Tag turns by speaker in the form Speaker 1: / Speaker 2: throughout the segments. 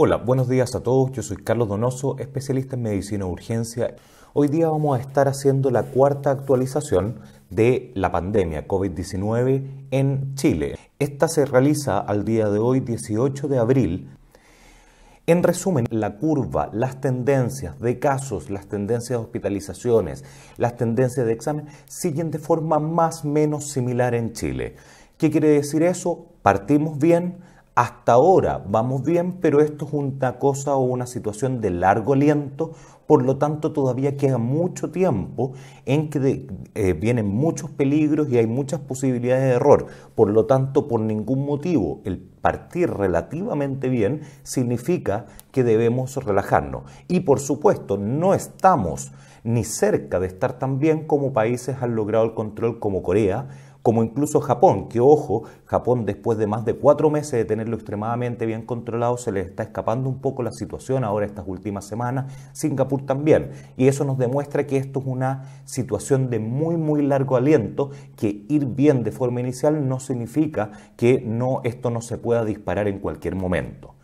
Speaker 1: Hola, buenos días a todos. Yo soy Carlos Donoso, especialista en medicina de urgencia. Hoy día vamos a estar haciendo la cuarta actualización de la pandemia COVID-19 en Chile. Esta se realiza al día de hoy, 18 de abril, en resumen, la curva, las tendencias de casos, las tendencias de hospitalizaciones, las tendencias de examen siguen de forma más o menos similar en Chile. ¿Qué quiere decir eso? Partimos bien, hasta ahora vamos bien, pero esto es una cosa o una situación de largo aliento, por lo tanto todavía queda mucho tiempo en que eh, vienen muchos peligros y hay muchas posibilidades de error, por lo tanto por ningún motivo el partir relativamente bien significa que debemos relajarnos y por supuesto no estamos ni cerca de estar tan bien como países han logrado el control como Corea, como incluso Japón, que ojo, Japón después de más de cuatro meses de tenerlo extremadamente bien controlado, se le está escapando un poco la situación ahora estas últimas semanas, Singapur también, y eso nos demuestra que esto es una situación de muy, muy largo aliento, que ir bien de forma inicial no significa que no, esto no se pueda disparar en cualquier momento.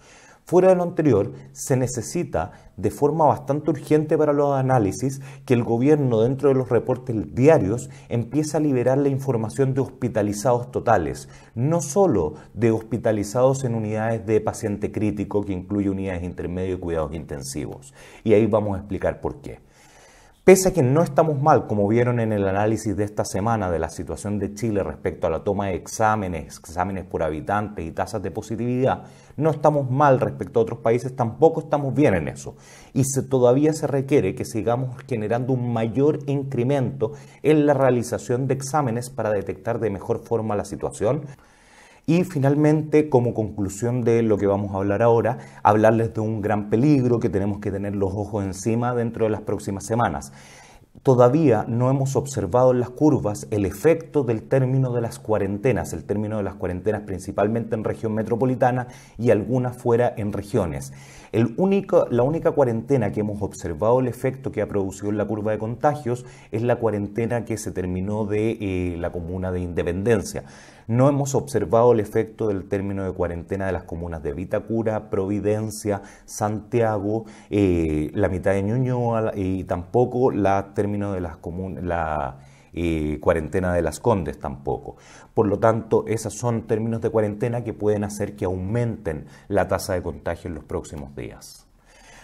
Speaker 1: Fuera de lo anterior, se necesita de forma bastante urgente para los análisis que el gobierno dentro de los reportes diarios empiece a liberar la información de hospitalizados totales, no solo de hospitalizados en unidades de paciente crítico que incluye unidades intermedias y cuidados intensivos. Y ahí vamos a explicar por qué. Pese a que no estamos mal, como vieron en el análisis de esta semana de la situación de Chile respecto a la toma de exámenes, exámenes por habitante y tasas de positividad, no estamos mal respecto a otros países, tampoco estamos bien en eso. Y todavía se requiere que sigamos generando un mayor incremento en la realización de exámenes para detectar de mejor forma la situación y finalmente, como conclusión de lo que vamos a hablar ahora, hablarles de un gran peligro que tenemos que tener los ojos encima dentro de las próximas semanas. Todavía no hemos observado en las curvas el efecto del término de las cuarentenas, el término de las cuarentenas principalmente en región metropolitana y algunas fuera en regiones la única cuarentena que hemos observado el efecto que ha producido en la curva de contagios es la cuarentena que se terminó de eh, la comuna de Independencia. No hemos observado el efecto del término de cuarentena de las comunas de Vitacura, Providencia, Santiago, eh, la mitad de Ñuñoa y tampoco la término de las comunas y cuarentena de las Condes tampoco. Por lo tanto, esos son términos de cuarentena que pueden hacer que aumenten la tasa de contagio en los próximos días.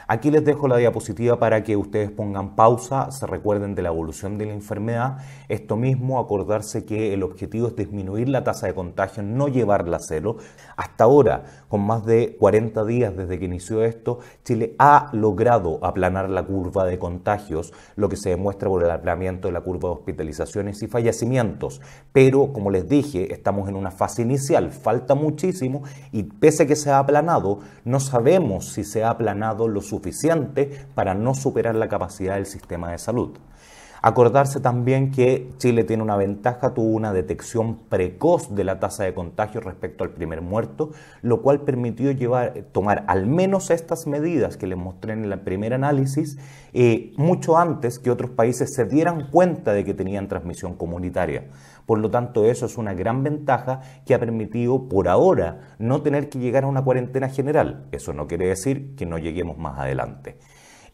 Speaker 1: Aquí les dejo la diapositiva para que ustedes pongan pausa, se recuerden de la evolución de la enfermedad. Esto mismo, acordarse que el objetivo es disminuir la tasa de contagio, no llevarla a cero. Hasta ahora con más de 40 días desde que inició esto, Chile ha logrado aplanar la curva de contagios, lo que se demuestra por el aplanamiento de la curva de hospitalizaciones y fallecimientos. Pero, como les dije, estamos en una fase inicial, falta muchísimo y pese a que se ha aplanado, no sabemos si se ha aplanado lo suficiente para no superar la capacidad del sistema de salud. Acordarse también que Chile tiene una ventaja, tuvo una detección precoz de la tasa de contagio respecto al primer muerto, lo cual permitió llevar, tomar al menos estas medidas que les mostré en el primer análisis eh, mucho antes que otros países se dieran cuenta de que tenían transmisión comunitaria. Por lo tanto, eso es una gran ventaja que ha permitido por ahora no tener que llegar a una cuarentena general. Eso no quiere decir que no lleguemos más adelante.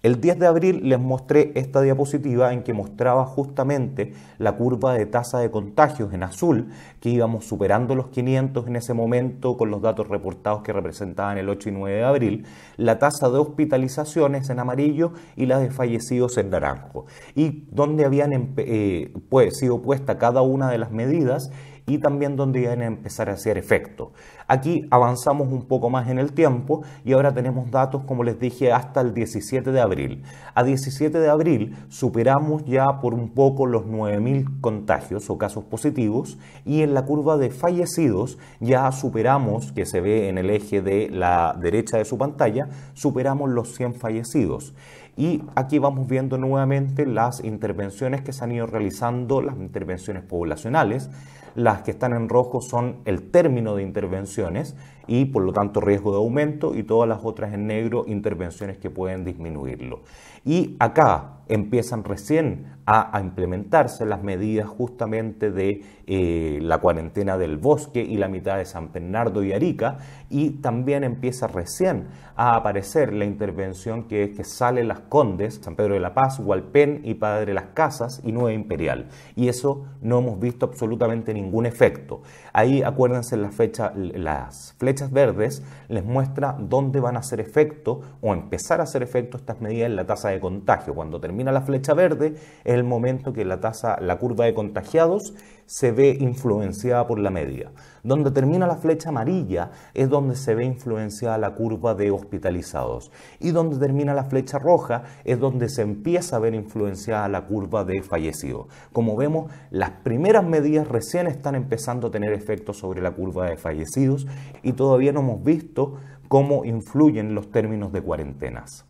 Speaker 1: El 10 de abril les mostré esta diapositiva en que mostraba justamente la curva de tasa de contagios en azul, que íbamos superando los 500 en ese momento con los datos reportados que representaban el 8 y 9 de abril, la tasa de hospitalizaciones en amarillo y la de fallecidos en naranjo, y donde habían eh, pues, sido puesta cada una de las medidas y también donde iban a empezar a hacer efecto. Aquí avanzamos un poco más en el tiempo y ahora tenemos datos, como les dije, hasta el 17 de abril. A 17 de abril superamos ya por un poco los 9.000 contagios o casos positivos y en la curva de fallecidos ya superamos, que se ve en el eje de la derecha de su pantalla, superamos los 100 fallecidos. Y aquí vamos viendo nuevamente las intervenciones que se han ido realizando, las intervenciones poblacionales las que están en rojo son el término de intervenciones y por lo tanto riesgo de aumento y todas las otras en negro intervenciones que pueden disminuirlo. Y acá empiezan recién a, implementarse las medidas justamente de eh, la cuarentena del bosque y la mitad de San Bernardo y Arica y también empieza recién a aparecer la intervención que es que sale Las Condes, San Pedro de la Paz, Hualpén y Padre Las Casas y Nueva Imperial. Y eso no hemos visto absolutamente ningún ningún efecto. Ahí acuérdense la fecha, las flechas verdes les muestra dónde van a hacer efecto o empezar a hacer efecto estas medidas en la tasa de contagio. Cuando termina la flecha verde es el momento que la tasa, la curva de contagiados se ve influenciada por la media. Donde termina la flecha amarilla es donde se ve influenciada la curva de hospitalizados. Y donde termina la flecha roja es donde se empieza a ver influenciada la curva de fallecidos. Como vemos, las primeras medidas recién están empezando a tener efecto sobre la curva de fallecidos y todavía no hemos visto cómo influyen los términos de cuarentenas.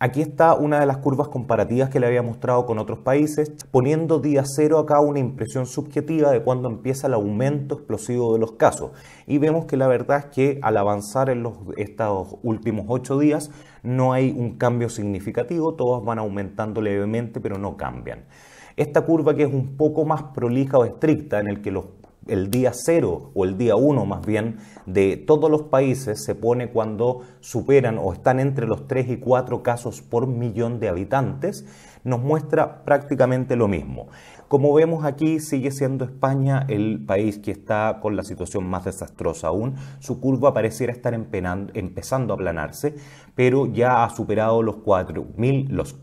Speaker 1: Aquí está una de las curvas comparativas que le había mostrado con otros países, poniendo día cero acá una impresión subjetiva de cuándo empieza el aumento explosivo de los casos. Y vemos que la verdad es que al avanzar en los, estos últimos ocho días no hay un cambio significativo, todos van aumentando levemente pero no cambian. Esta curva que es un poco más prolija o estricta, en el que los el día cero o el día 1 más bien de todos los países se pone cuando superan o están entre los 3 y 4 casos por millón de habitantes, nos muestra prácticamente lo mismo. Como vemos aquí, sigue siendo España el país que está con la situación más desastrosa aún. Su curva pareciera estar empezando a aplanarse, pero ya ha superado los 4.000 los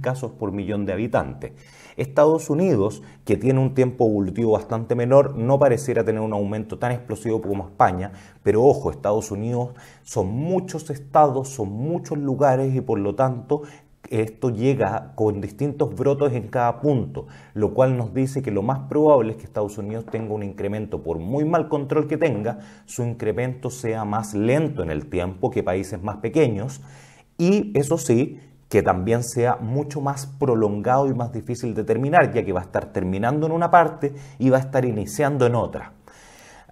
Speaker 1: casos por millón de habitantes. Estados Unidos, que tiene un tiempo evolutivo bastante menor, no pareciera tener un aumento tan explosivo como España, pero ojo, Estados Unidos son muchos estados, son muchos lugares y por lo tanto esto llega con distintos brotes en cada punto, lo cual nos dice que lo más probable es que Estados Unidos tenga un incremento, por muy mal control que tenga, su incremento sea más lento en el tiempo que países más pequeños. Y eso sí, que también sea mucho más prolongado y más difícil de terminar, ya que va a estar terminando en una parte y va a estar iniciando en otra.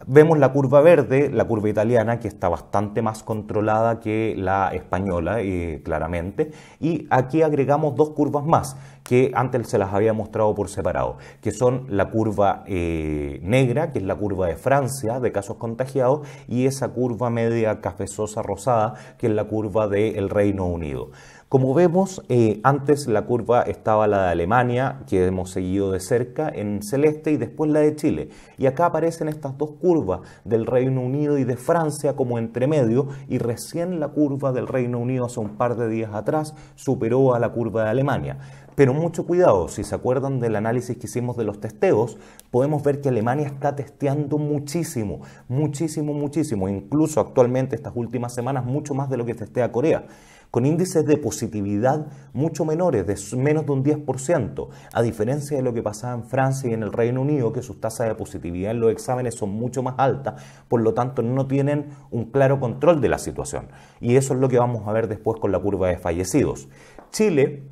Speaker 1: Vemos la curva verde, la curva italiana, que está bastante más controlada que la española, eh, claramente. Y aquí agregamos dos curvas más, que antes se las había mostrado por separado, que son la curva eh, negra, que es la curva de Francia, de casos contagiados, y esa curva media cafezosa rosada, que es la curva del Reino Unido. Como vemos, eh, antes la curva estaba la de Alemania, que hemos seguido de cerca, en celeste, y después la de Chile. Y acá aparecen estas dos curvas del Reino Unido y de Francia como entremedio, y recién la curva del Reino Unido hace un par de días atrás superó a la curva de Alemania. Pero mucho cuidado, si se acuerdan del análisis que hicimos de los testeos, podemos ver que Alemania está testeando muchísimo, muchísimo, muchísimo, incluso actualmente estas últimas semanas mucho más de lo que testea Corea con índices de positividad mucho menores, de menos de un 10%, a diferencia de lo que pasaba en Francia y en el Reino Unido, que sus tasas de positividad en los exámenes son mucho más altas, por lo tanto no tienen un claro control de la situación. Y eso es lo que vamos a ver después con la curva de fallecidos. Chile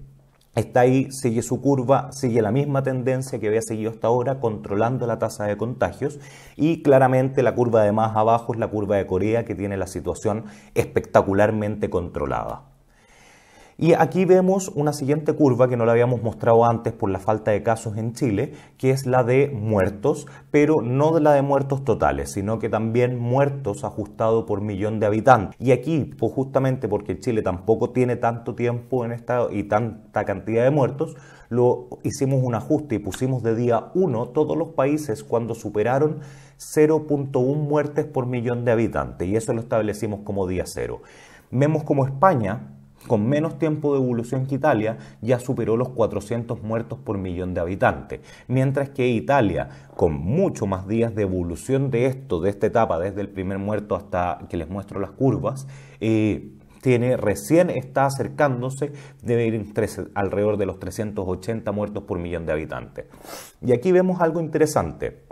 Speaker 1: está ahí, sigue su curva, sigue la misma tendencia que había seguido hasta ahora, controlando la tasa de contagios. Y claramente la curva de más abajo es la curva de Corea, que tiene la situación espectacularmente controlada. Y aquí vemos una siguiente curva que no la habíamos mostrado antes por la falta de casos en Chile, que es la de muertos, pero no de la de muertos totales, sino que también muertos ajustado por millón de habitantes. Y aquí, pues, justamente porque Chile tampoco tiene tanto tiempo en estado y tanta cantidad de muertos, lo hicimos un ajuste y pusimos de día 1 todos los países cuando superaron 0.1 muertes por millón de habitantes, y eso lo establecimos como día 0. Vemos como España con menos tiempo de evolución que Italia, ya superó los 400 muertos por millón de habitantes, mientras que Italia, con mucho más días de evolución de esto, de esta etapa, desde el primer muerto hasta que les muestro las curvas, eh, tiene, recién está acercándose, de alrededor de los 380 muertos por millón de habitantes. Y aquí vemos algo interesante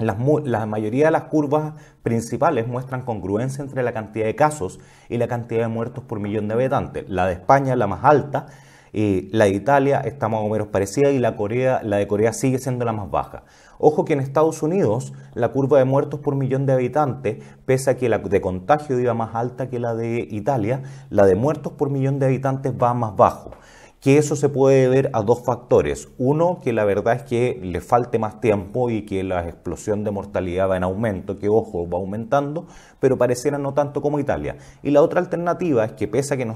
Speaker 1: la mayoría de las curvas principales muestran congruencia entre la cantidad de casos y la cantidad de muertos por millón de habitantes. La de España es la más alta, y eh, la de Italia está más o menos parecida y la, Corea, la de Corea sigue siendo la más baja. Ojo que en Estados Unidos la curva de muertos por millón de habitantes, pese a que la de contagio iba más alta que la de Italia, la de muertos por millón de habitantes va más bajo que eso se puede ver a dos factores. Uno, que la verdad es que le falte más tiempo y que la explosión de mortalidad va en aumento, que ojo, va aumentando, pero pareciera no tanto como Italia. Y la otra alternativa es que pese a que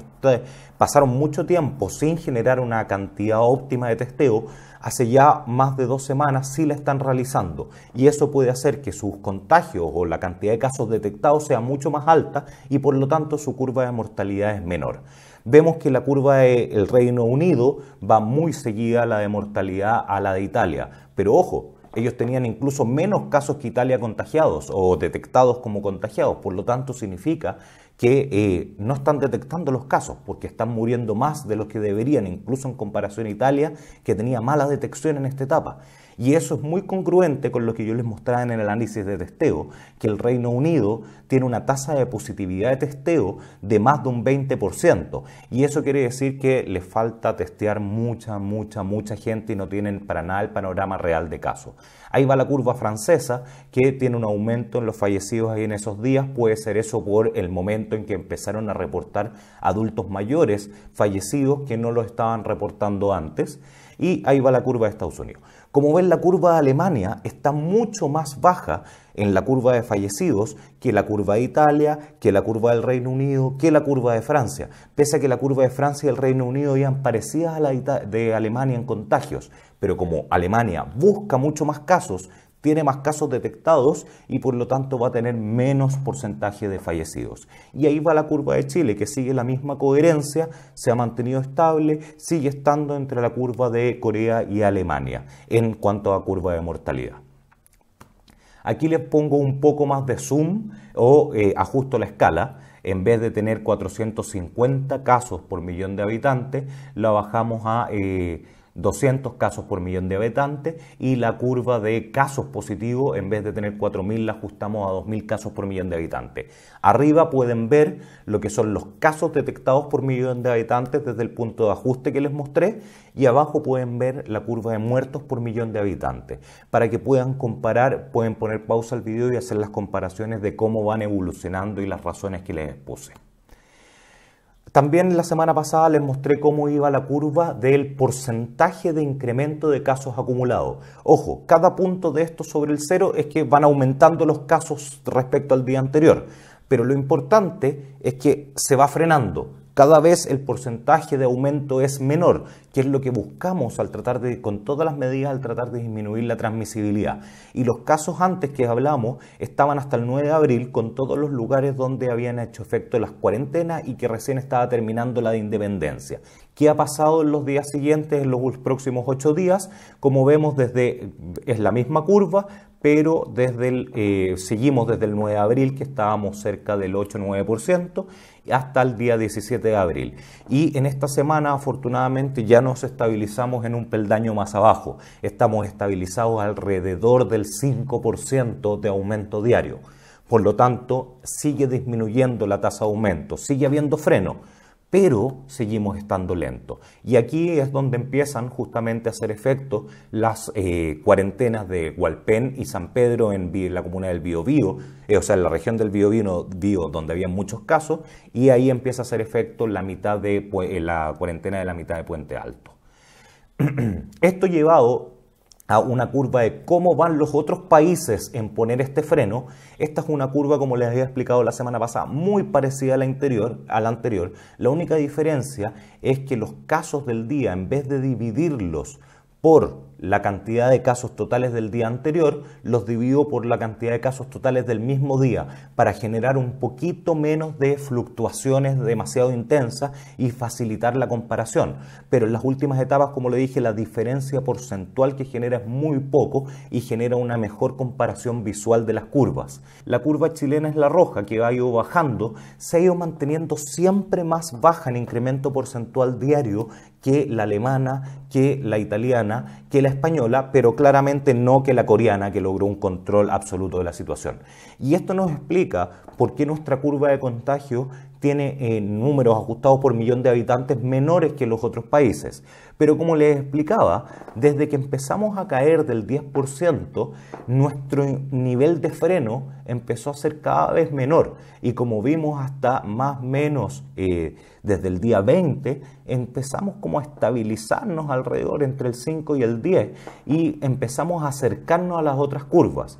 Speaker 1: pasaron mucho tiempo sin generar una cantidad óptima de testeo, hace ya más de dos semanas sí la están realizando y eso puede hacer que sus contagios o la cantidad de casos detectados sea mucho más alta y por lo tanto su curva de mortalidad es menor. Vemos que la curva del Reino Unido va muy seguida a la de mortalidad a la de Italia. Pero ojo, ellos tenían incluso menos casos que Italia contagiados o detectados como contagiados. Por lo tanto, significa que eh, no están detectando los casos porque están muriendo más de los que deberían, incluso en comparación a Italia, que tenía mala detección en esta etapa. Y eso es muy congruente con lo que yo les mostraba en el análisis de testeo, que el Reino Unido tiene una tasa de positividad de testeo de más de un 20%. Y eso quiere decir que les falta testear mucha, mucha, mucha gente y no tienen para nada el panorama real de casos. Ahí va la curva francesa, que tiene un aumento en los fallecidos ahí en esos días. Puede ser eso por el momento en que empezaron a reportar adultos mayores fallecidos que no lo estaban reportando antes. Y ahí va la curva de Estados Unidos. Como ven, la curva de Alemania está mucho más baja en la curva de fallecidos que la curva de Italia, que la curva del Reino Unido, que la curva de Francia, pese a que la curva de Francia y el Reino Unido eran parecidas a la de Alemania en contagios, pero como Alemania busca mucho más casos, tiene más casos detectados y por lo tanto va a tener menos porcentaje de fallecidos. Y ahí va la curva de Chile, que sigue la misma coherencia, se ha mantenido estable, sigue estando entre la curva de Corea y Alemania en cuanto a curva de mortalidad. Aquí les pongo un poco más de zoom o eh, ajusto la escala. En vez de tener 450 casos por millón de habitantes, la bajamos a... Eh, 200 casos por millón de habitantes y la curva de casos positivos, en vez de tener 4.000, la ajustamos a 2.000 casos por millón de habitantes. Arriba pueden ver lo que son los casos detectados por millón de habitantes desde el punto de ajuste que les mostré y abajo pueden ver la curva de muertos por millón de habitantes. Para que puedan comparar, pueden poner pausa al video y hacer las comparaciones de cómo van evolucionando y las razones que les expuse. También la semana pasada les mostré cómo iba la curva del porcentaje de incremento de casos acumulados. Ojo, cada punto de esto sobre el cero es que van aumentando los casos respecto al día anterior, pero lo importante es que se va frenando. Cada vez el porcentaje de aumento es menor, que es lo que buscamos al tratar de, con todas las medidas, al tratar de disminuir la transmisibilidad. Y los casos antes que hablamos estaban hasta el 9 de abril con todos los lugares donde habían hecho efecto las cuarentenas y que recién estaba terminando la de independencia qué ha pasado en los días siguientes, en los próximos ocho días. Como vemos, desde, es la misma curva, pero desde eh, seguimos desde el 9 de abril, que estábamos cerca del 8-9%, hasta el día 17 de abril. Y en esta semana, afortunadamente, ya nos estabilizamos en un peldaño más abajo. Estamos estabilizados alrededor del 5% de aumento diario. Por lo tanto, sigue disminuyendo la tasa de aumento, sigue habiendo freno pero seguimos estando lentos. Y aquí es donde empiezan justamente a hacer efecto las eh, cuarentenas de Hualpén y San Pedro en la comuna del Biobío, eh, o sea, en la región del Biobío, Bio, donde había muchos casos, y ahí empieza a hacer efecto la, mitad de, eh, la cuarentena de la mitad de Puente Alto. Esto llevado a una curva de cómo van los otros países en poner este freno. Esta es una curva, como les había explicado la semana pasada, muy parecida a la, a la anterior. La única diferencia es que los casos del día, en vez de dividirlos por la cantidad de casos totales del día anterior, los divido por la cantidad de casos totales del mismo día para generar un poquito menos de fluctuaciones demasiado intensas y facilitar la comparación. Pero en las últimas etapas, como le dije, la diferencia porcentual que genera es muy poco y genera una mejor comparación visual de las curvas. La curva chilena es la roja, que ha ido bajando, se ha ido manteniendo siempre más baja en incremento porcentual diario que la alemana, que la italiana, que la española, pero claramente no que la coreana, que logró un control absoluto de la situación. Y esto nos explica por qué nuestra curva de contagio tiene eh, números ajustados por millón de habitantes menores que los otros países. Pero como les explicaba, desde que empezamos a caer del 10%, nuestro nivel de freno empezó a ser cada vez menor. Y como vimos, hasta más o menos... Eh, desde el día 20 empezamos como a estabilizarnos alrededor entre el 5 y el 10 y empezamos a acercarnos a las otras curvas.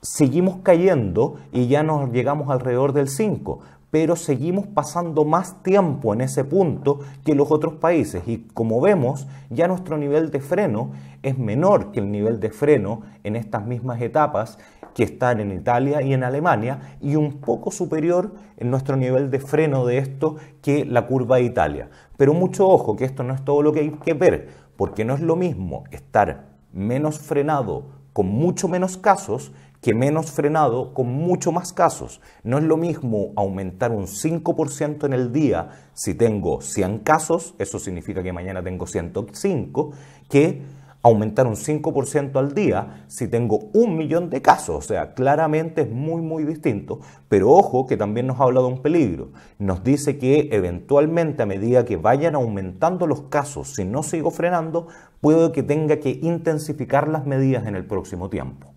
Speaker 1: Seguimos cayendo y ya nos llegamos alrededor del 5, pero seguimos pasando más tiempo en ese punto que los otros países. Y como vemos, ya nuestro nivel de freno es menor que el nivel de freno en estas mismas etapas que están en Italia y en Alemania y un poco superior en nuestro nivel de freno de esto que la curva de Italia. Pero mucho ojo, que esto no es todo lo que hay que ver, porque no es lo mismo estar menos frenado con mucho menos casos que menos frenado con mucho más casos. No es lo mismo aumentar un 5% en el día si tengo 100 casos, eso significa que mañana tengo 105, que aumentar un 5% al día si tengo un millón de casos. O sea, claramente es muy, muy distinto. Pero ojo que también nos habla de un peligro. Nos dice que eventualmente a medida que vayan aumentando los casos, si no sigo frenando, puedo que tenga que intensificar las medidas en el próximo tiempo.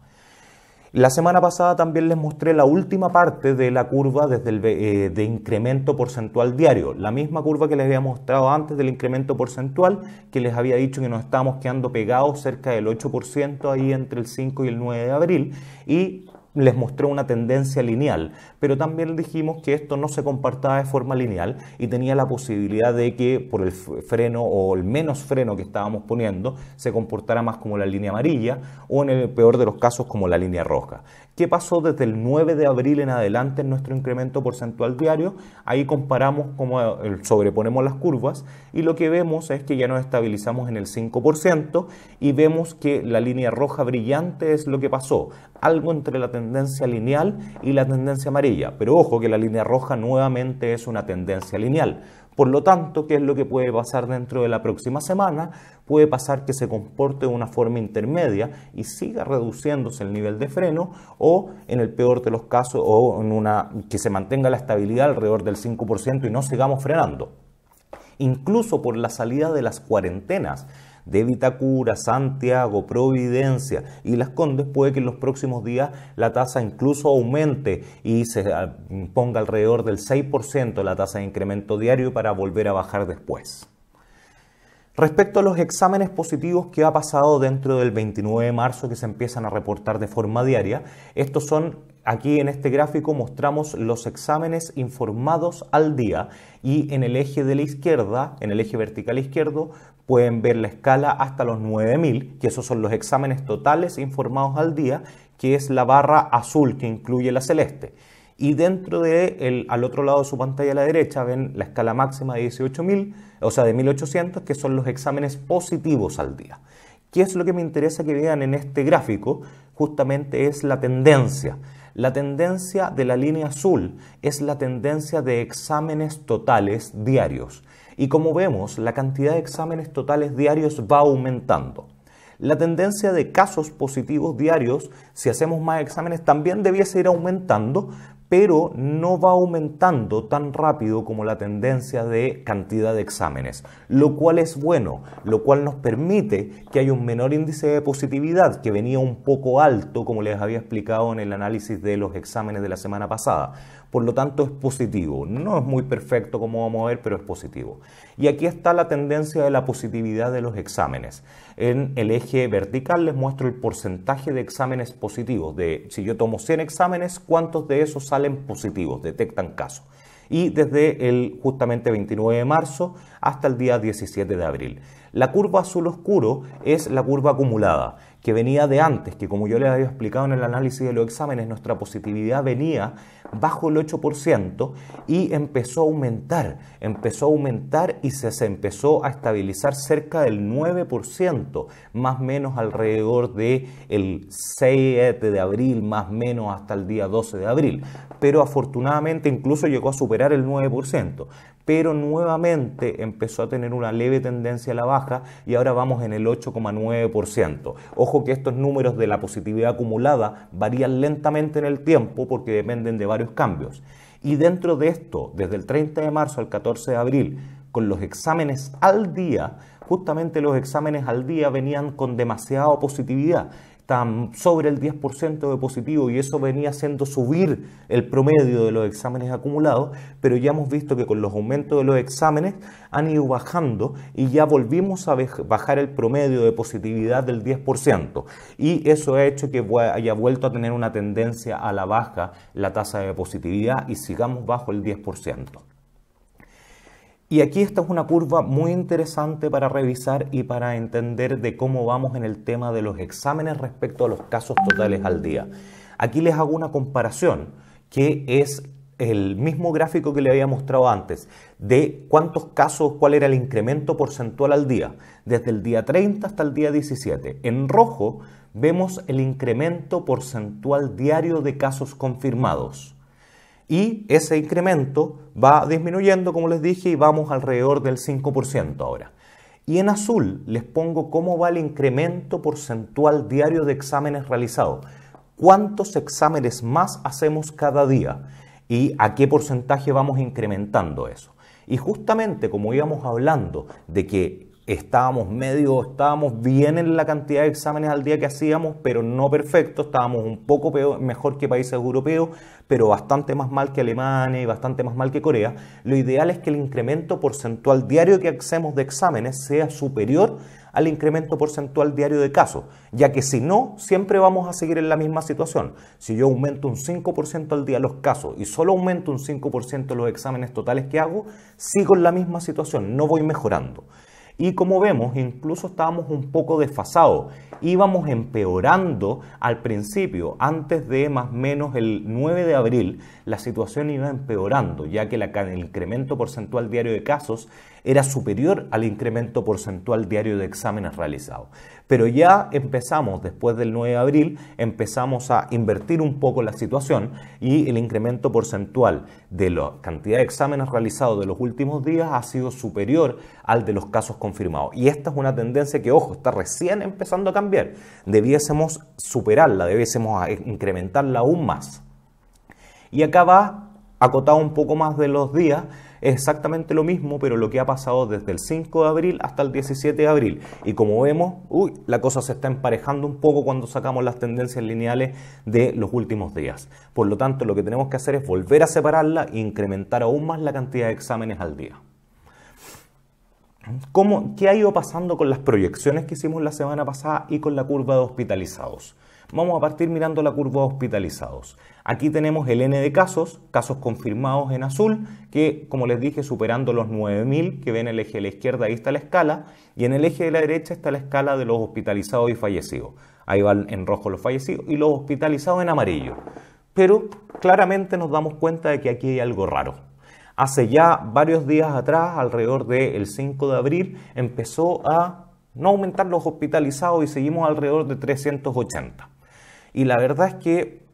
Speaker 1: La semana pasada también les mostré la última parte de la curva desde el, eh, de incremento porcentual diario, la misma curva que les había mostrado antes del incremento porcentual, que les había dicho que nos estábamos quedando pegados cerca del 8% ahí entre el 5 y el 9 de abril, y les mostró una tendencia lineal, pero también dijimos que esto no se compartaba de forma lineal y tenía la posibilidad de que por el freno o el menos freno que estábamos poniendo se comportara más como la línea amarilla o en el peor de los casos como la línea roja. ¿Qué pasó desde el 9 de abril en adelante en nuestro incremento porcentual diario? Ahí comparamos como eh, sobreponemos las curvas y lo que vemos es que ya nos estabilizamos en el 5% y vemos que la línea roja brillante es lo que pasó, algo entre la tendencia tendencia lineal y la tendencia amarilla. Pero ojo que la línea roja nuevamente es una tendencia lineal. Por lo tanto, ¿qué es lo que puede pasar dentro de la próxima semana? Puede pasar que se comporte de una forma intermedia y siga reduciéndose el nivel de freno o en el peor de los casos o en una que se mantenga la estabilidad alrededor del 5% y no sigamos frenando incluso por la salida de las cuarentenas de Vitacura, Santiago, Providencia y Las Condes, puede que en los próximos días la tasa incluso aumente y se ah, ponga alrededor del 6% la tasa de incremento diario para volver a bajar después. Respecto a los exámenes positivos que ha pasado dentro del 29 de marzo que se empiezan a reportar de forma diaria, estos son Aquí en este gráfico mostramos los exámenes informados al día y en el eje de la izquierda, en el eje vertical izquierdo, pueden ver la escala hasta los 9000, que esos son los exámenes totales informados al día, que es la barra azul que incluye la celeste. Y dentro de el, al otro lado de su pantalla a la derecha ven la escala máxima de 18000, o sea de 1800, que son los exámenes positivos al día. ¿Qué es lo que me interesa que vean en este gráfico? Justamente es la tendencia la tendencia de la línea azul es la tendencia de exámenes totales diarios. Y como vemos, la cantidad de exámenes totales diarios va aumentando. La tendencia de casos positivos diarios, si hacemos más exámenes, también debiese ir aumentando, pero no va aumentando tan rápido como la tendencia de cantidad de exámenes, lo cual es bueno, lo cual nos permite que haya un menor índice de positividad que venía un poco alto, como les había explicado en el análisis de los exámenes de la semana pasada. Por lo tanto, es positivo. No es muy perfecto como vamos a ver, pero es positivo. Y aquí está la tendencia de la positividad de los exámenes. En el eje vertical les muestro el porcentaje de exámenes positivos. De si yo tomo 100 exámenes, ¿cuántos de esos salen positivos? Detectan casos y desde el justamente 29 de marzo hasta el día 17 de abril. La curva azul oscuro es la curva acumulada, que venía de antes, que como yo les había explicado en el análisis de los exámenes, nuestra positividad venía bajo el 8% y empezó a aumentar, empezó a aumentar y se, empezó a estabilizar cerca del 9%, más o menos alrededor del el 7 de abril, más o menos hasta el día 12 de abril. Pero afortunadamente incluso llegó a superar el 9% pero nuevamente empezó a tener una leve tendencia a la baja y ahora vamos en el 8,9%. Ojo que estos números de la positividad acumulada varían lentamente en el tiempo porque dependen de cambios. Y dentro de esto, desde el 30 de marzo al 14 de abril, con los exámenes al día, justamente los exámenes al día venían con demasiada positividad están sobre el 10% de positivo y eso venía haciendo subir el promedio de los exámenes acumulados, pero ya hemos visto que con los aumentos de los exámenes han ido bajando y ya volvimos a bajar el promedio de positividad del 10%. Y eso ha hecho que haya vuelto a tener una tendencia a la baja la tasa de positividad y sigamos bajo el 10%. Y aquí esta es una curva muy interesante para revisar y para entender de cómo vamos en el tema de los exámenes respecto a los casos totales al día. Aquí les hago una comparación que es el mismo gráfico que le había mostrado antes, de cuántos casos, cuál era el incremento porcentual al día, desde el día 30 hasta el día 17. En rojo vemos el incremento porcentual diario de casos confirmados y ese incremento va disminuyendo, como les dije, y vamos alrededor del 5% ahora. Y en azul les pongo cómo va el incremento porcentual diario de exámenes realizados. ¿Cuántos exámenes más hacemos cada día? ¿Y a qué porcentaje vamos incrementando eso? Y justamente como íbamos hablando de que estábamos medio, estábamos bien en la cantidad de exámenes al día que hacíamos, pero no perfecto, estábamos un poco peor, mejor que países europeos, pero bastante más mal que Alemania y bastante más mal que Corea. Lo ideal es que el incremento porcentual diario que hacemos de exámenes sea superior al incremento porcentual diario de casos, ya que si no, siempre vamos a seguir en la misma situación. Si yo aumento un 5% al día los casos y solo aumento un 5% los exámenes totales que hago, sigo en la misma situación, no voy mejorando. Y como vemos, incluso estábamos un poco desfasados. Íbamos empeorando al principio, antes de más o menos el 9 de abril, la situación iba empeorando, ya que el incremento porcentual diario de casos era superior al incremento porcentual diario de exámenes realizados. Pero ya empezamos, después del 9 de abril, empezamos a invertir un poco la situación y el incremento porcentual de la cantidad de exámenes realizados de los últimos días ha sido superior al de los casos confirmados. Y esta es una tendencia que, ojo, está recién empezando a cambiar. Debiésemos superarla, debiésemos incrementarla aún más. Y acá va acotado un poco más de los días es exactamente lo mismo, pero lo que ha pasado desde el 5 de abril hasta el 17 de abril. Y como vemos, uy, la cosa se está emparejando un poco cuando sacamos las tendencias lineales de los últimos días. Por lo tanto, lo que tenemos que hacer es volver a separarla e incrementar aún más la cantidad de exámenes al día. ¿Cómo, ¿Qué ha ido pasando con las proyecciones que hicimos la semana pasada y con la curva de hospitalizados? Vamos a partir mirando la curva de hospitalizados. Aquí tenemos el N de casos, casos confirmados en azul, que como les dije superando los 9.000 que ven el eje de la izquierda, ahí está la escala, y en el eje de la derecha está la escala de los hospitalizados y fallecidos. Ahí van en rojo los fallecidos y los hospitalizados en amarillo. Pero claramente nos damos cuenta de que aquí hay algo raro. Hace ya varios días atrás, alrededor del 5 de abril, empezó a no aumentar los hospitalizados y seguimos alrededor de 380. Y la verdad es que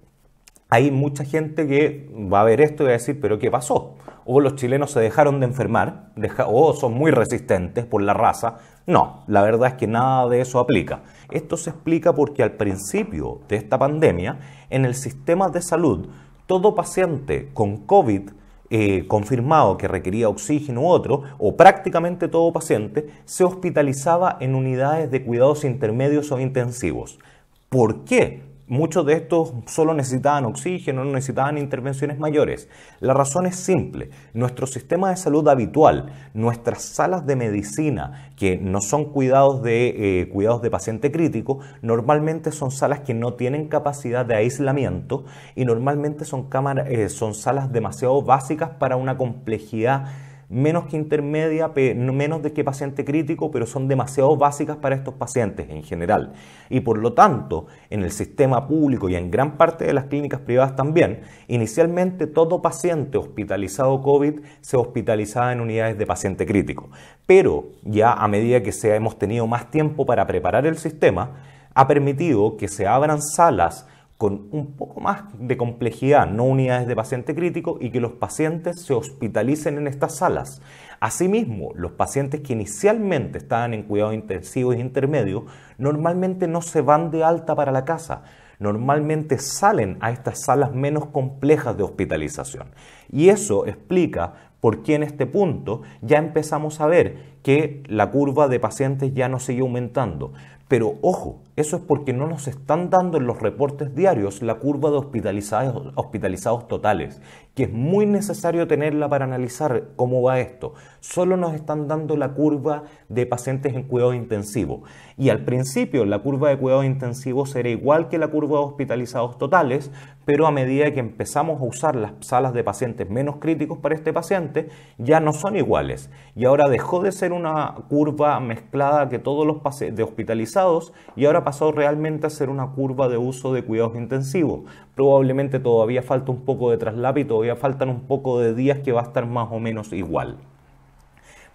Speaker 1: hay mucha gente que va a ver esto y va a decir, pero ¿qué pasó? O los chilenos se dejaron de enfermar, o son muy resistentes por la raza. No, la verdad es que nada de eso aplica. Esto se explica porque al principio de esta pandemia, en el sistema de salud, todo paciente con COVID eh, confirmado que requería oxígeno u otro, o prácticamente todo paciente, se hospitalizaba en unidades de cuidados intermedios o intensivos. ¿Por qué? Muchos de estos solo necesitaban oxígeno, no necesitaban intervenciones mayores. La razón es simple. Nuestro sistema de salud habitual, nuestras salas de medicina, que no son cuidados de, eh, cuidados de paciente crítico, normalmente son salas que no tienen capacidad de aislamiento y normalmente son, eh, son salas demasiado básicas para una complejidad menos que intermedia, menos de que paciente crítico, pero son demasiado básicas para estos pacientes en general. Y por lo tanto, en el sistema público y en gran parte de las clínicas privadas también, inicialmente todo paciente hospitalizado COVID se hospitalizaba en unidades de paciente crítico. Pero ya a medida que hemos tenido más tiempo para preparar el sistema, ha permitido que se abran salas con un poco más de complejidad, no unidades de paciente crítico, y que los pacientes se hospitalicen en estas salas. Asimismo, los pacientes que inicialmente estaban en cuidado intensivo e intermedio, normalmente no se van de alta para la casa, normalmente salen a estas salas menos complejas de hospitalización. Y eso explica por qué en este punto ya empezamos a ver que la curva de pacientes ya no sigue aumentando. Pero ojo, eso es porque no nos están dando en los reportes diarios la curva de hospitalizados, hospitalizados totales, que es muy necesario tenerla para analizar cómo va esto. Solo nos están dando la curva de pacientes en cuidado intensivo. Y al principio la curva de cuidado intensivo será igual que la curva de hospitalizados totales, pero a medida que empezamos a usar las salas de pacientes menos críticos para este paciente, ya no son iguales. Y ahora dejó de ser una curva mezclada que todos los de hospitalizados y ahora pasado realmente a ser una curva de uso de cuidados intensivos. Probablemente todavía falta un poco de traslap y todavía faltan un poco de días que va a estar más o menos igual.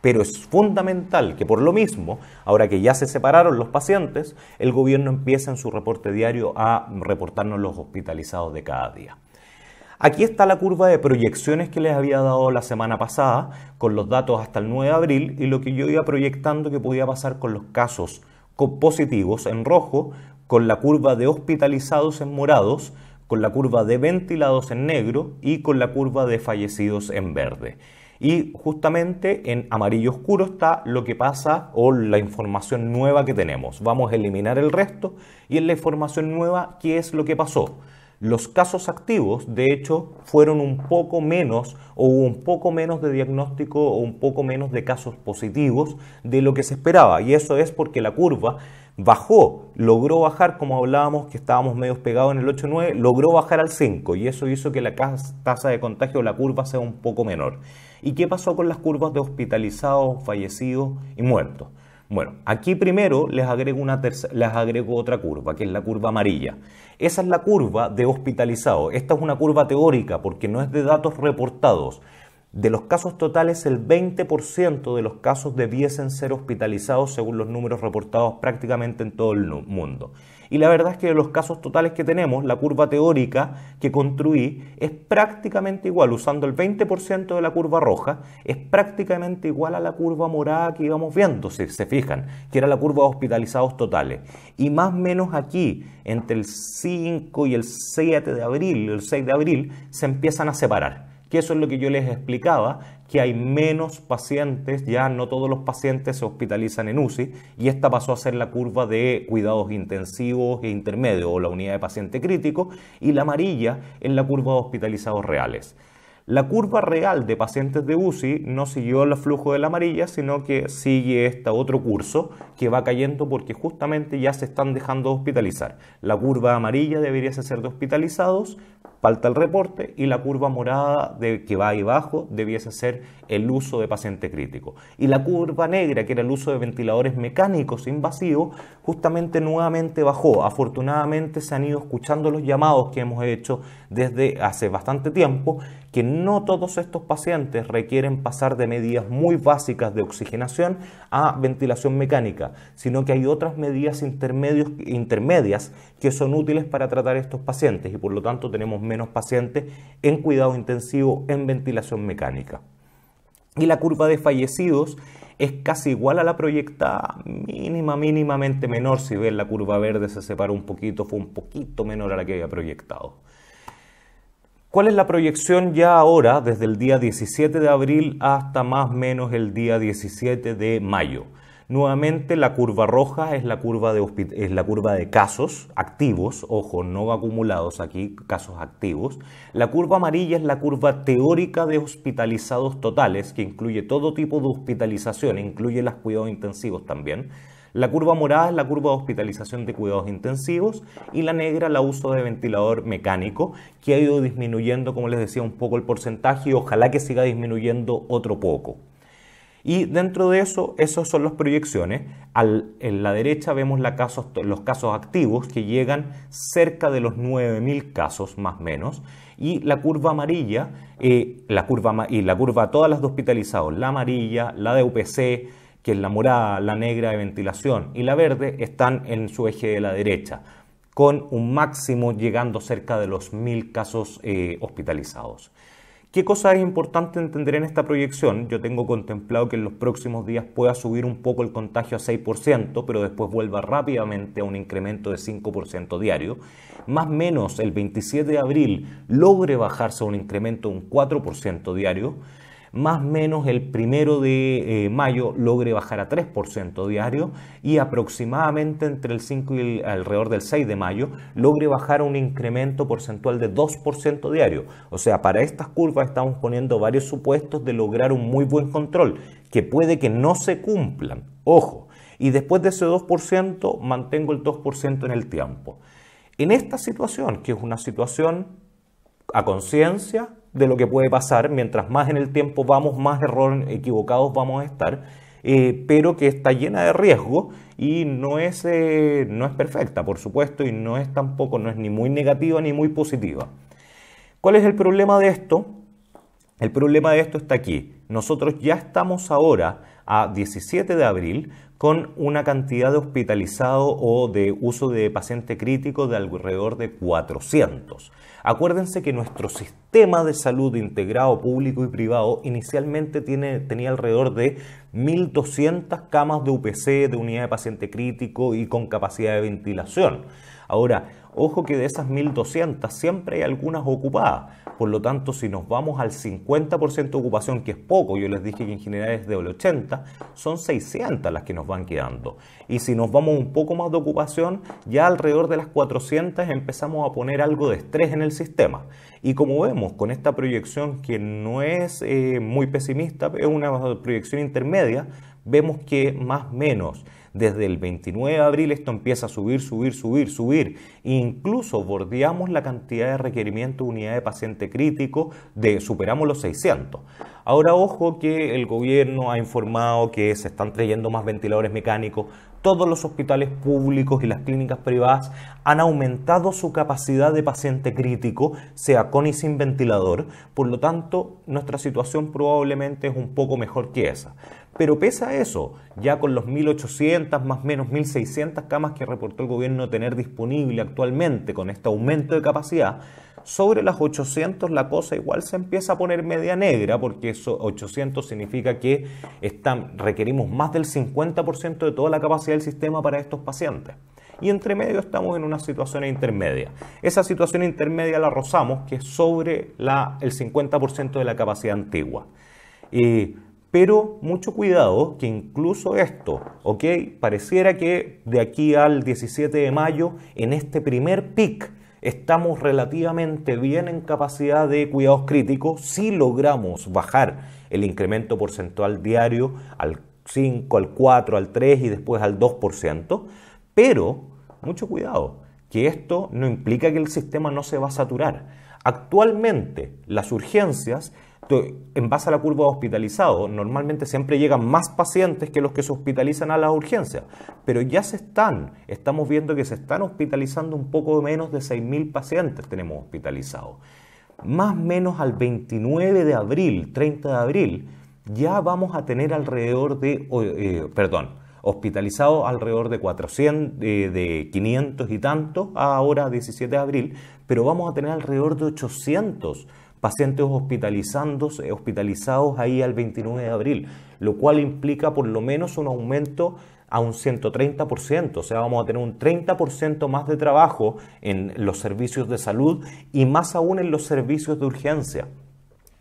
Speaker 1: Pero es fundamental que por lo mismo, ahora que ya se separaron los pacientes, el gobierno empiece en su reporte diario a reportarnos los hospitalizados de cada día. Aquí está la curva de proyecciones que les había dado la semana pasada, con los datos hasta el 9 de abril y lo que yo iba proyectando que podía pasar con los casos positivos en rojo, con la curva de hospitalizados en morados, con la curva de ventilados en negro y con la curva de fallecidos en verde. Y justamente en amarillo oscuro está lo que pasa o la información nueva que tenemos. Vamos a eliminar el resto y en la información nueva, ¿qué es lo que pasó? Los casos activos, de hecho, fueron un poco menos o hubo un poco menos de diagnóstico o un poco menos de casos positivos de lo que se esperaba. Y eso es porque la curva bajó, logró bajar, como hablábamos que estábamos medio pegados en el 8-9, logró bajar al 5 y eso hizo que la tasa de contagio o la curva sea un poco menor. ¿Y qué pasó con las curvas de hospitalizados, fallecidos y muertos? Bueno, aquí primero les agrego, una les agrego otra curva, que es la curva amarilla. Esa es la curva de hospitalizado. Esta es una curva teórica porque no es de datos reportados. De los casos totales, el 20% de los casos debiesen ser hospitalizados según los números reportados prácticamente en todo el mundo. Y la verdad es que los casos totales que tenemos, la curva teórica que construí es prácticamente igual, usando el 20% de la curva roja, es prácticamente igual a la curva morada que íbamos viendo, si se fijan, que era la curva de hospitalizados totales. Y más o menos aquí, entre el 5 y el 7 de abril, el 6 de abril, se empiezan a separar que eso es lo que yo les explicaba, que hay menos pacientes, ya no todos los pacientes se hospitalizan en UCI y esta pasó a ser la curva de cuidados intensivos e intermedios o la unidad de paciente crítico y la amarilla en la curva de hospitalizados reales. La curva real de pacientes de UCI no siguió el flujo de la amarilla, sino que sigue este otro curso que va cayendo porque justamente ya se están dejando hospitalizar. La curva amarilla debería ser de hospitalizados, falta el reporte y la curva morada de, que va ahí abajo debiese ser el uso de paciente crítico. Y la curva negra, que era el uso de ventiladores mecánicos invasivos, justamente nuevamente bajó. Afortunadamente se han ido escuchando los llamados que hemos hecho desde hace bastante tiempo que no todos estos pacientes requieren pasar de medidas muy básicas de oxigenación a ventilación mecánica, sino que hay otras medidas intermedias que son útiles para tratar estos pacientes y por lo tanto tenemos menos pacientes en cuidado intensivo en ventilación mecánica. Y la curva de fallecidos es casi igual a la proyectada, mínima, mínimamente menor. Si ven la curva verde se separa un poquito, fue un poquito menor a la que había proyectado. ¿Cuál es la proyección ya ahora, desde el día 17 de abril hasta más o menos el día 17 de mayo? Nuevamente la curva roja es la curva, de casos activos, ojo, no acumulados aquí, casos activos. La curva amarilla es la curva teórica de hospitalizados totales, que incluye todo tipo de hospitalización, incluye las cuidados intensivos también. La curva morada es la curva de hospitalización de cuidados intensivos y la negra la uso de ventilador mecánico, que ha ido disminuyendo, como les decía, un poco el porcentaje y ojalá que siga disminuyendo otro poco. Y dentro de eso, esas son las proyecciones. en la derecha vemos los casos activos que llegan cerca de los 9.000 casos más o menos. Y la curva amarilla, y eh, la curva, y la curva todas las de hospitalizados, la amarilla, la de UPC, que es la morada, la negra de ventilación y la verde están en su eje de la derecha, con un máximo llegando cerca de los 1.000 casos eh, hospitalizados. ¿Qué cosa es importante entender en esta proyección? Yo tengo contemplado que en los próximos días pueda subir un poco el contagio a 6%, pero después vuelva rápidamente a un incremento de 5% diario. Más o menos el 27 de abril logre bajarse a un incremento de un 4% diario más o menos el primero de eh, mayo logre bajar a 3% diario y aproximadamente entre el 5 y alrededor del 6 de mayo logre bajar a un incremento porcentual de 2% diario. O sea, para estas curvas estamos poniendo varios supuestos de lograr un muy buen control, que puede que no se cumplan. Ojo, y después de ese 2% mantengo el 2% en el tiempo. En esta situación, que es una situación a conciencia, de lo que puede pasar. Mientras más en el tiempo vamos, más errores equivocados vamos a estar. Eh, pero que está llena de riesgo y no es, eh, no es perfecta, por supuesto, y no es tampoco, no es ni muy negativa ni muy positiva. ¿Cuál es el problema de esto? El problema de esto está aquí. Nosotros ya estamos ahora a 17 de abril con una cantidad de hospitalizado o de uso de paciente crítico de alrededor de 400. Acuérdense que nuestro sistema de salud integrado público y privado inicialmente tiene, tenía alrededor de 1.200 camas de UPC, de unidad de paciente crítico y con capacidad de ventilación. Ahora, ojo que de esas 1.200 siempre hay algunas ocupadas por lo tanto, si nos vamos al 50% de ocupación, que es poco, yo les dije que en general es de 80, son 600 las que nos van quedando. Y si nos vamos un poco más de ocupación, ya alrededor de las 400 empezamos a poner algo de estrés en el sistema. Y como vemos con esta proyección que no es eh, muy pesimista, es una proyección intermedia, vemos que más o menos desde el 29 de abril esto empieza a subir, subir, subir, subir. incluso bordeamos la cantidad de requerimiento de unidad de paciente crítico, de, superamos los 600. Ahora, ojo que el gobierno ha informado que se están trayendo más ventiladores mecánicos. Todos los hospitales públicos y las clínicas privadas han aumentado su capacidad de paciente crítico, sea con y sin ventilador. Por lo tanto, nuestra situación probablemente es un poco mejor que esa. Pero pese a eso, ya con los 1.800, más o menos 1.600 camas que reportó el gobierno tener disponible actualmente con este aumento de capacidad, sobre las 800 la cosa igual se empieza a poner media negra, porque eso 800 significa que están, requerimos más del 50% de toda la capacidad del sistema para estos pacientes. Y entre medio estamos en una situación intermedia. Esa situación intermedia la rozamos, que es sobre el 50% de la capacidad antigua. Y pero mucho cuidado que incluso esto, ¿ok? Pareciera que de aquí al 17 de mayo, en este primer pic, estamos relativamente bien en capacidad de cuidados críticos si logramos bajar el incremento porcentual diario al 5, al 4, al 3 y después al 2%. Pero, mucho cuidado, que esto no implica que el sistema no se va a saturar. Actualmente las urgencias en base a la curva de hospitalizados, normalmente siempre llegan más pacientes que los que se hospitalizan a las urgencias, pero ya se están, estamos viendo que se están hospitalizando un poco menos de 6.000 pacientes tenemos hospitalizados. Más o menos al 29 de abril, 30 de abril, ya vamos a tener alrededor de, eh, perdón, hospitalizados alrededor de 400, eh, de 500 y tantos, ahora 17 de abril, pero vamos a tener alrededor de 800 pacientes hospitalizados ahí al 29 de abril, lo cual implica por lo menos un aumento a un 130%, o sea, vamos a tener un 30% más de trabajo en los servicios de salud y más aún en los servicios de urgencia,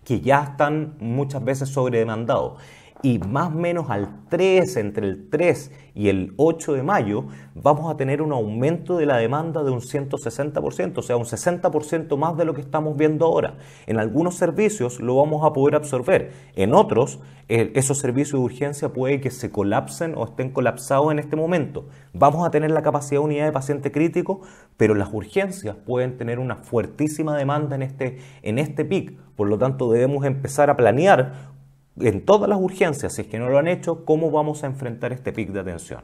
Speaker 1: que ya están muchas veces sobredemandados y más o menos al 3, entre el 3 y el 8 de mayo, vamos a tener un aumento de la demanda de un 160%, o sea, un 60% más de lo que estamos viendo ahora. En algunos servicios lo vamos a poder absorber, en otros eh, esos servicios de urgencia puede que se colapsen o estén colapsados en este momento. Vamos a tener la capacidad de unidad de paciente crítico, pero las urgencias pueden tener una fuertísima demanda en este, en este PIC. Por lo tanto, debemos empezar a planear en todas las urgencias, si es que no lo han hecho, cómo vamos a enfrentar este pic de atención.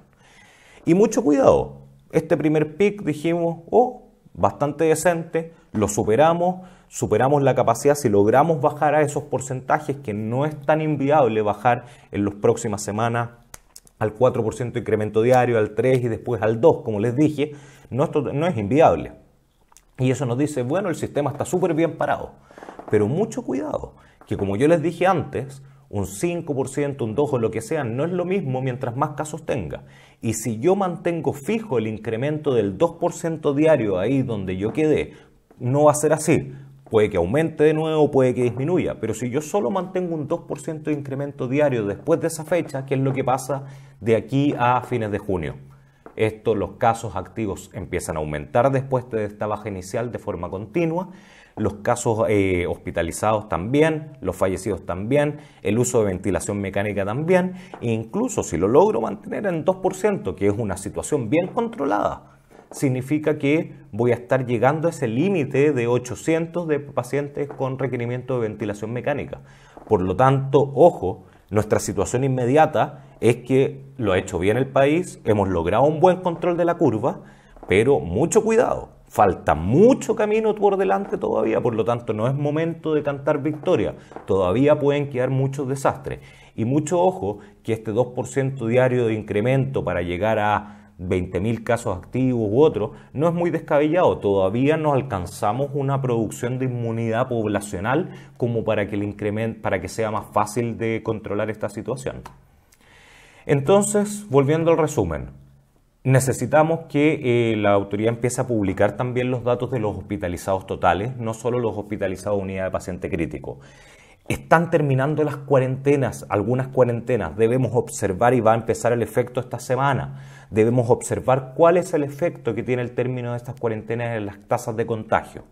Speaker 1: Y mucho cuidado, este primer pic dijimos, oh, bastante decente, lo superamos, superamos la capacidad, si logramos bajar a esos porcentajes que no es tan inviable bajar en las próximas semanas al 4% incremento diario, al 3 y después al 2, como les dije, no, esto no es inviable. Y eso nos dice, bueno, el sistema está súper bien parado, pero mucho cuidado, que como yo les dije antes, un 5%, un 2% o lo que sea, no es lo mismo mientras más casos tenga. Y si yo mantengo fijo el incremento del 2% diario ahí donde yo quedé, no va a ser así. Puede que aumente de nuevo, puede que disminuya, pero si yo solo mantengo un 2% de incremento diario después de esa fecha, ¿qué es lo que pasa de aquí a fines de junio? Esto, los casos activos empiezan a aumentar después de esta baja inicial de forma continua los casos eh, hospitalizados también, los fallecidos también, el uso de ventilación mecánica también, e incluso si lo logro mantener en 2%, que es una situación bien controlada, significa que voy a estar llegando a ese límite de 800 de pacientes con requerimiento de ventilación mecánica. Por lo tanto, ojo, nuestra situación inmediata es que lo ha hecho bien el país, hemos logrado un buen control de la curva, pero mucho cuidado, Falta mucho camino por delante todavía, por lo tanto no es momento de cantar victoria. Todavía pueden quedar muchos desastres. Y mucho ojo que este 2% diario de incremento para llegar a 20.000 casos activos u otros no es muy descabellado. Todavía no alcanzamos una producción de inmunidad poblacional como para que, el para que sea más fácil de controlar esta situación. Entonces, volviendo al resumen, Necesitamos que eh, la autoridad empiece a publicar también los datos de los hospitalizados totales, no solo los hospitalizados de unidad de paciente crítico. Están terminando las cuarentenas, algunas cuarentenas. Debemos observar y va a empezar el efecto esta semana. Debemos observar cuál es el efecto que tiene el término de estas cuarentenas en las tasas de contagio.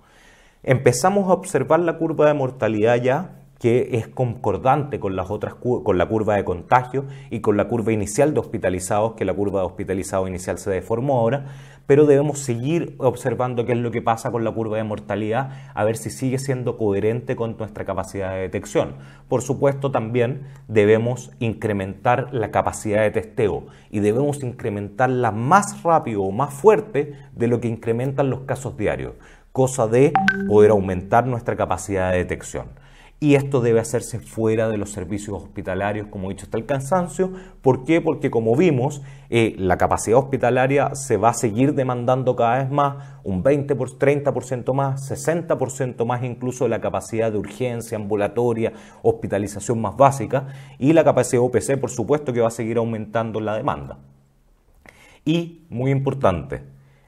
Speaker 1: Empezamos a observar la curva de mortalidad ya, que es concordante con, las otras, con la curva de contagio y con la curva inicial de hospitalizados, que la curva de hospitalizados inicial se deformó ahora, pero debemos seguir observando qué es lo que pasa con la curva de mortalidad, a ver si sigue siendo coherente con nuestra capacidad de detección. Por supuesto, también debemos incrementar la capacidad de testeo y debemos incrementarla más rápido o más fuerte de lo que incrementan los casos diarios, cosa de poder aumentar nuestra capacidad de detección y esto debe hacerse fuera de los servicios hospitalarios, como he dicho hasta el cansancio. ¿Por qué? Porque como vimos, eh, la capacidad hospitalaria se va a seguir demandando cada vez más, un 20%, por, 30% más, 60% más incluso la capacidad de urgencia, ambulatoria, hospitalización más básica, y la capacidad OPC, por supuesto, que va a seguir aumentando la demanda. Y, muy importante,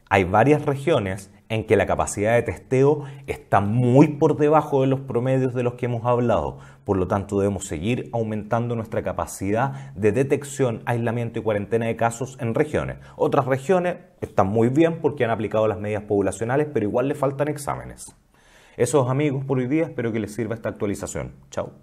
Speaker 1: hay varias regiones en que la capacidad de testeo está muy por debajo de los promedios de los que hemos hablado. Por lo tanto, debemos seguir aumentando nuestra capacidad de detección, aislamiento y cuarentena de casos en regiones. Otras regiones están muy bien porque han aplicado las medidas poblacionales, pero igual le faltan exámenes. Esos amigos por hoy día, espero que les sirva esta actualización. Chao.